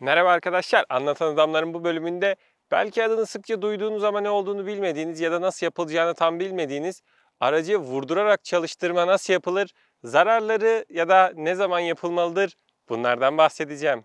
Merhaba arkadaşlar, Anlatan Adamların bu bölümünde belki adını sıkça duyduğunuz ama ne olduğunu bilmediğiniz ya da nasıl yapılacağını tam bilmediğiniz aracı vurdurarak çalıştırma nasıl yapılır, zararları ya da ne zaman yapılmalıdır bunlardan bahsedeceğim.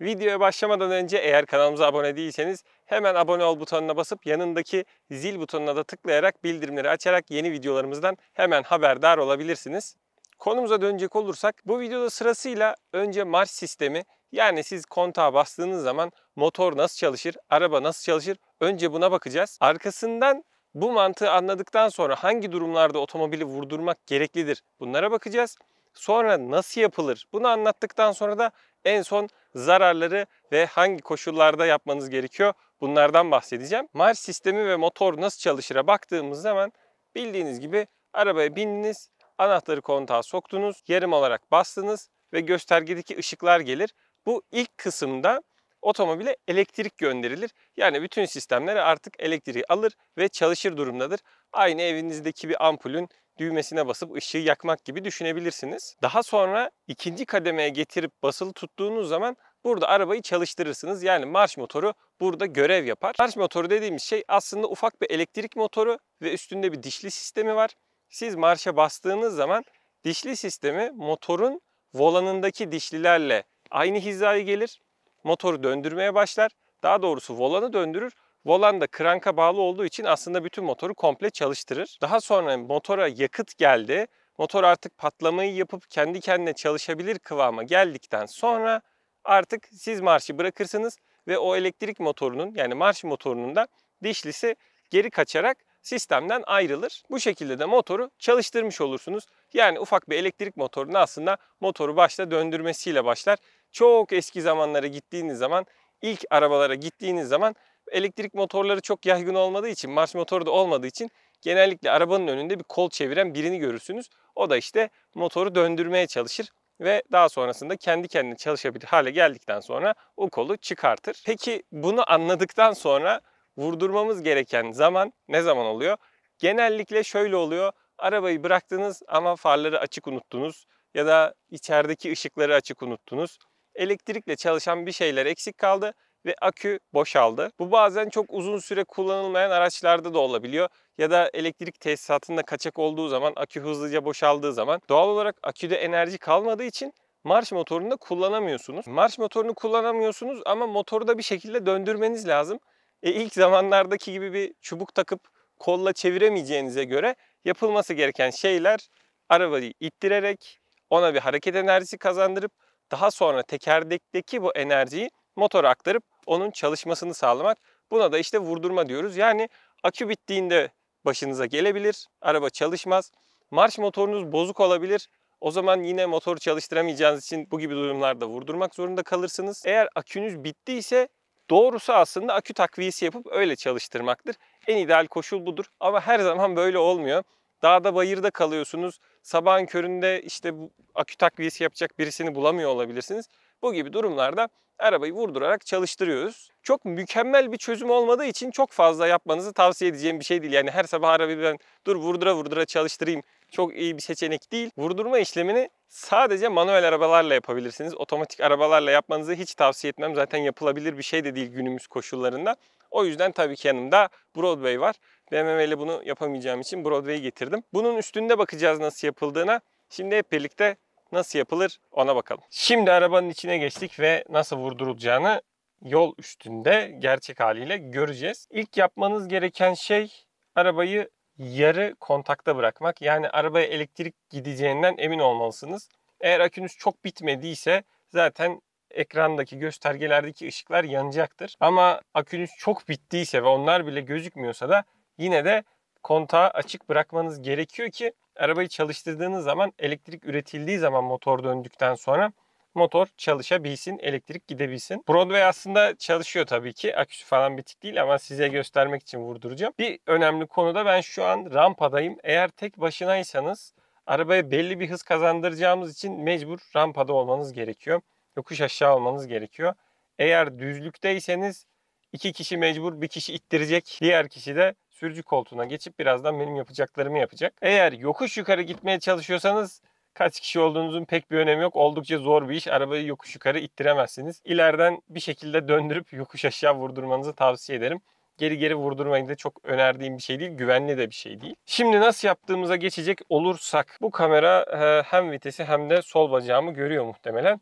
Videoya başlamadan önce eğer kanalımıza abone değilseniz hemen abone ol butonuna basıp yanındaki zil butonuna da tıklayarak bildirimleri açarak yeni videolarımızdan hemen haberdar olabilirsiniz. Konumuza dönecek olursak bu videoda sırasıyla önce marş sistemi yani siz kontağa bastığınız zaman motor nasıl çalışır, araba nasıl çalışır önce buna bakacağız. Arkasından bu mantığı anladıktan sonra hangi durumlarda otomobili vurdurmak gereklidir bunlara bakacağız. Sonra nasıl yapılır bunu anlattıktan sonra da en son zararları ve hangi koşullarda yapmanız gerekiyor bunlardan bahsedeceğim. Marş sistemi ve motor nasıl çalışır'a baktığımız zaman bildiğiniz gibi arabaya bindiniz Anahtarı kontağa soktunuz, yarım olarak bastınız ve göstergedeki ışıklar gelir. Bu ilk kısımda otomobile elektrik gönderilir. Yani bütün sistemler artık elektriği alır ve çalışır durumdadır. Aynı evinizdeki bir ampulün düğmesine basıp ışığı yakmak gibi düşünebilirsiniz. Daha sonra ikinci kademeye getirip basılı tuttuğunuz zaman burada arabayı çalıştırırsınız. Yani marş motoru burada görev yapar. Marş motoru dediğimiz şey aslında ufak bir elektrik motoru ve üstünde bir dişli sistemi var siz marşa bastığınız zaman dişli sistemi motorun volanındaki dişlilerle aynı hizaya gelir. Motoru döndürmeye başlar. Daha doğrusu volanı döndürür. Volan da kranka bağlı olduğu için aslında bütün motoru komple çalıştırır. Daha sonra motora yakıt geldi. Motor artık patlamayı yapıp kendi kendine çalışabilir kıvama geldikten sonra artık siz marşı bırakırsınız ve o elektrik motorunun yani marş motorunun da dişlisi geri kaçarak sistemden ayrılır. Bu şekilde de motoru çalıştırmış olursunuz. Yani ufak bir elektrik motorunu aslında motoru başta döndürmesiyle başlar. Çok eski zamanlara gittiğiniz zaman, ilk arabalara gittiğiniz zaman elektrik motorları çok yaygın olmadığı için, marş motoru da olmadığı için genellikle arabanın önünde bir kol çeviren birini görürsünüz. O da işte motoru döndürmeye çalışır ve daha sonrasında kendi kendine çalışabilir hale geldikten sonra o kolu çıkartır. Peki bunu anladıktan sonra vurdurmamız gereken zaman ne zaman oluyor? Genellikle şöyle oluyor. Arabayı bıraktınız ama farları açık unuttunuz ya da içerideki ışıkları açık unuttunuz. Elektrikle çalışan bir şeyler eksik kaldı ve akü boşaldı. Bu bazen çok uzun süre kullanılmayan araçlarda da olabiliyor. Ya da elektrik tesisatında kaçak olduğu zaman, akü hızlıca boşaldığı zaman doğal olarak aküde enerji kalmadığı için marş motorunu da kullanamıyorsunuz. Marş motorunu kullanamıyorsunuz ama motoru da bir şekilde döndürmeniz lazım e, ilk zamanlardaki gibi bir çubuk takıp kolla çeviremeyeceğinize göre yapılması gereken şeyler arabayı ittirerek ona bir hareket enerjisi kazandırıp daha sonra tekerdekteki bu enerjiyi motora aktarıp onun çalışmasını sağlamak. Buna da işte vurdurma diyoruz. Yani akü bittiğinde başınıza gelebilir, araba çalışmaz. Marş motorunuz bozuk olabilir. O zaman yine motoru çalıştıramayacağınız için bu gibi durumlarda vurdurmak zorunda kalırsınız. Eğer akünüz bittiyse Doğrusu aslında akü takviyesi yapıp öyle çalıştırmaktır. En ideal koşul budur ama her zaman böyle olmuyor. Dağda bayırda kalıyorsunuz. Sabahın köründe işte akü takviyesi yapacak birisini bulamıyor olabilirsiniz. Bu gibi durumlarda arabayı vurdurarak çalıştırıyoruz. Çok mükemmel bir çözüm olmadığı için çok fazla yapmanızı tavsiye edeceğim bir şey değil. Yani her sabah arabayı ben dur vurdura vurdura çalıştırayım çok iyi bir seçenek değil. Vurdurma işlemini sadece manuel arabalarla yapabilirsiniz. Otomatik arabalarla yapmanızı hiç tavsiye etmem. Zaten yapılabilir bir şey de değil günümüz koşullarında. O yüzden tabii ki yanımda Broadway var. BMW ile bunu yapamayacağım için Broadway'i getirdim. Bunun üstünde bakacağız nasıl yapıldığına. Şimdi hep birlikte Nasıl yapılır ona bakalım. Şimdi arabanın içine geçtik ve nasıl vurdurulacağını yol üstünde gerçek haliyle göreceğiz. İlk yapmanız gereken şey arabayı yarı kontakta bırakmak. Yani arabaya elektrik gideceğinden emin olmalısınız. Eğer akünüz çok bitmediyse zaten ekrandaki göstergelerdeki ışıklar yanacaktır. Ama akünüz çok bittiyse ve onlar bile gözükmüyorsa da yine de kontağı açık bırakmanız gerekiyor ki arabayı çalıştırdığınız zaman elektrik üretildiği zaman motor döndükten sonra motor çalışabilsin, elektrik gidebilsin. Broadway aslında çalışıyor tabii ki. Aküsü falan bitik değil ama size göstermek için vurduracağım. Bir önemli konu da ben şu an rampadayım. Eğer tek başınaysanız arabaya belli bir hız kazandıracağımız için mecbur rampada olmanız gerekiyor. Yokuş aşağı olmanız gerekiyor. Eğer düzlükteyseniz iki kişi mecbur bir kişi ittirecek. Diğer kişi de sürücü koltuğuna geçip birazdan benim yapacaklarımı yapacak. Eğer yokuş yukarı gitmeye çalışıyorsanız kaç kişi olduğunuzun pek bir önemi yok. Oldukça zor bir iş. Arabayı yokuş yukarı ittiremezsiniz. İleriden bir şekilde döndürüp yokuş aşağı vurdurmanızı tavsiye ederim. Geri geri vurdurmayı da çok önerdiğim bir şey değil. Güvenli de bir şey değil. Şimdi nasıl yaptığımıza geçecek olursak bu kamera e, hem vitesi hem de sol bacağımı görüyor muhtemelen.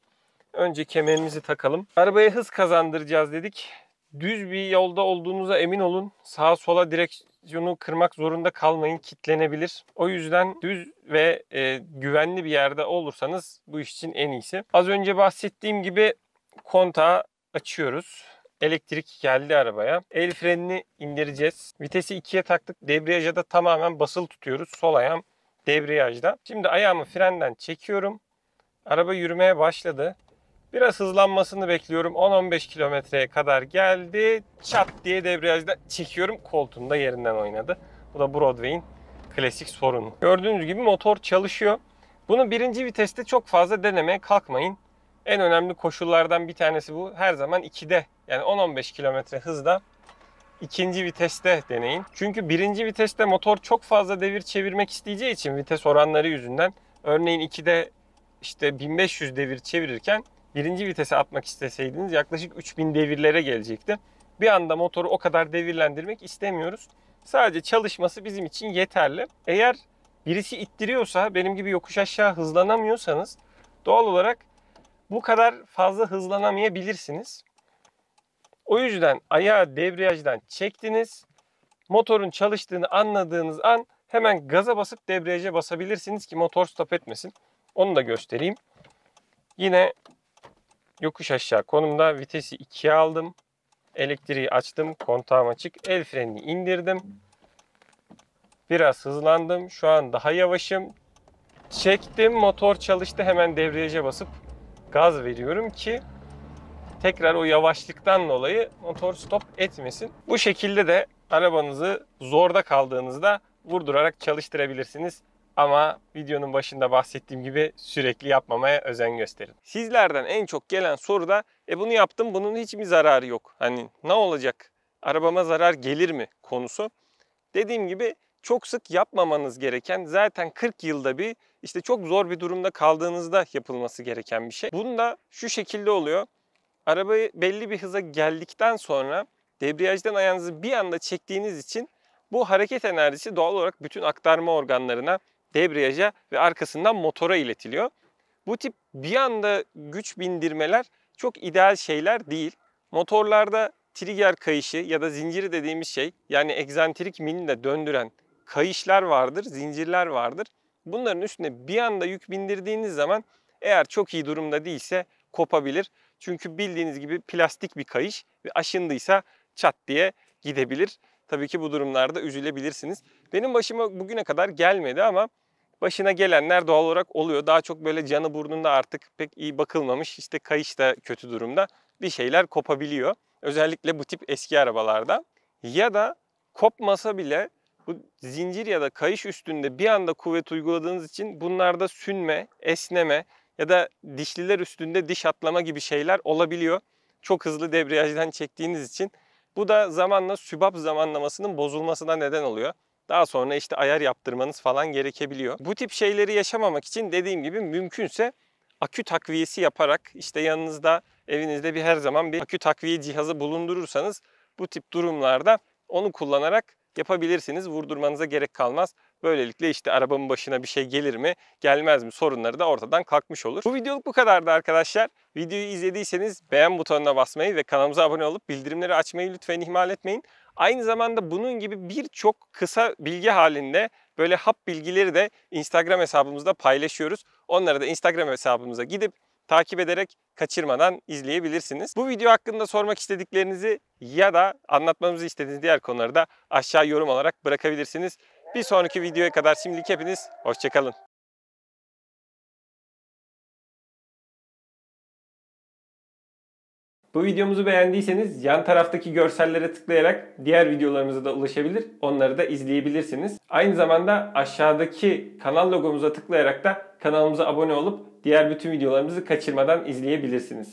Önce kemerimizi takalım. Arabaya hız kazandıracağız dedik. Düz bir yolda olduğunuza emin olun. Sağa sola direksiyonu kırmak zorunda kalmayın. Kitlenebilir. O yüzden düz ve e, güvenli bir yerde olursanız bu iş için en iyisi. Az önce bahsettiğim gibi kontağı açıyoruz. Elektrik geldi arabaya. El frenini indireceğiz. Vitesi ikiye taktık. Debriyaja da tamamen basılı tutuyoruz. Sol ayağım debriyajda. Şimdi ayağımı frenden çekiyorum. Araba yürümeye başladı. Biraz hızlanmasını bekliyorum. 10-15 kilometreye kadar geldi. Çat diye debriyajda çekiyorum. Koltuğunda yerinden oynadı. Bu da Broadway'in klasik sorunu. Gördüğünüz gibi motor çalışıyor. Bunu birinci viteste çok fazla denemeye kalkmayın. En önemli koşullardan bir tanesi bu. Her zaman 2'de yani 10-15 kilometre hızda ikinci viteste deneyin. Çünkü birinci viteste motor çok fazla devir çevirmek isteyeceği için vites oranları yüzünden örneğin 2'de işte 1500 devir çevirirken birinci vitese atmak isteseydiniz yaklaşık 3000 devirlere gelecekti. Bir anda motoru o kadar devirlendirmek istemiyoruz. Sadece çalışması bizim için yeterli. Eğer birisi ittiriyorsa, benim gibi yokuş aşağı hızlanamıyorsanız doğal olarak bu kadar fazla hızlanamayabilirsiniz. O yüzden ayağı debriyajdan çektiniz. Motorun çalıştığını anladığınız an hemen gaza basıp debriyaja basabilirsiniz ki motor stop etmesin. Onu da göstereyim. Yine yokuş aşağı konumda vitesi 2'ye aldım. Elektriği açtım. Kontağım açık. El frenini indirdim. Biraz hızlandım. Şu an daha yavaşım. Çektim. Motor çalıştı. Hemen devriyaja basıp gaz veriyorum ki tekrar o yavaşlıktan dolayı motor stop etmesin. Bu şekilde de arabanızı zorda kaldığınızda vurdurarak çalıştırabilirsiniz. Ama videonun başında bahsettiğim gibi sürekli yapmamaya özen gösterin. Sizlerden en çok gelen soru da e bunu yaptım bunun hiç mi zararı yok? Hani ne olacak? Arabama zarar gelir mi konusu. Dediğim gibi çok sık yapmamanız gereken zaten 40 yılda bir işte çok zor bir durumda kaldığınızda yapılması gereken bir şey. Bunu da şu şekilde oluyor. Arabayı belli bir hıza geldikten sonra debriyajdan ayağınızı bir anda çektiğiniz için bu hareket enerjisi doğal olarak bütün aktarma organlarına debriyaja ve arkasından motora iletiliyor. Bu tip bir anda güç bindirmeler çok ideal şeyler değil. Motorlarda trigger kayışı ya da zinciri dediğimiz şey yani egzantrik mini de döndüren kayışlar vardır, zincirler vardır. Bunların üstüne bir anda yük bindirdiğiniz zaman eğer çok iyi durumda değilse kopabilir. Çünkü bildiğiniz gibi plastik bir kayış ve aşındıysa çat diye gidebilir. Tabii ki bu durumlarda üzülebilirsiniz. Benim başıma bugüne kadar gelmedi ama Başına gelenler doğal olarak oluyor. Daha çok böyle canı burnunda artık pek iyi bakılmamış. işte kayış da kötü durumda. Bir şeyler kopabiliyor. Özellikle bu tip eski arabalarda. Ya da kopmasa bile bu zincir ya da kayış üstünde bir anda kuvvet uyguladığınız için bunlarda sünme, esneme ya da dişliler üstünde diş atlama gibi şeyler olabiliyor. Çok hızlı debriyajdan çektiğiniz için. Bu da zamanla sübap zamanlamasının bozulmasına neden oluyor. Daha sonra işte ayar yaptırmanız falan gerekebiliyor. Bu tip şeyleri yaşamamak için dediğim gibi mümkünse akü takviyesi yaparak işte yanınızda evinizde bir her zaman bir akü takviye cihazı bulundurursanız bu tip durumlarda onu kullanarak yapabilirsiniz. Vurdurmanıza gerek kalmaz. Böylelikle işte arabamın başına bir şey gelir mi gelmez mi sorunları da ortadan kalkmış olur. Bu videoluk bu kadardı arkadaşlar. Videoyu izlediyseniz beğen butonuna basmayı ve kanalımıza abone olup bildirimleri açmayı lütfen ihmal etmeyin. Aynı zamanda bunun gibi birçok kısa bilgi halinde böyle hap bilgileri de Instagram hesabımızda paylaşıyoruz. Onlara da Instagram hesabımıza gidip takip ederek kaçırmadan izleyebilirsiniz. Bu video hakkında sormak istediklerinizi ya da anlatmamızı istediğiniz diğer konuları da aşağı yorum olarak bırakabilirsiniz. Bir sonraki videoya kadar şimdilik hepiniz hoşçakalın. Bu videomuzu beğendiyseniz yan taraftaki görsellere tıklayarak diğer videolarımıza da ulaşabilir. Onları da izleyebilirsiniz. Aynı zamanda aşağıdaki kanal logomuza tıklayarak da kanalımıza abone olup diğer bütün videolarımızı kaçırmadan izleyebilirsiniz.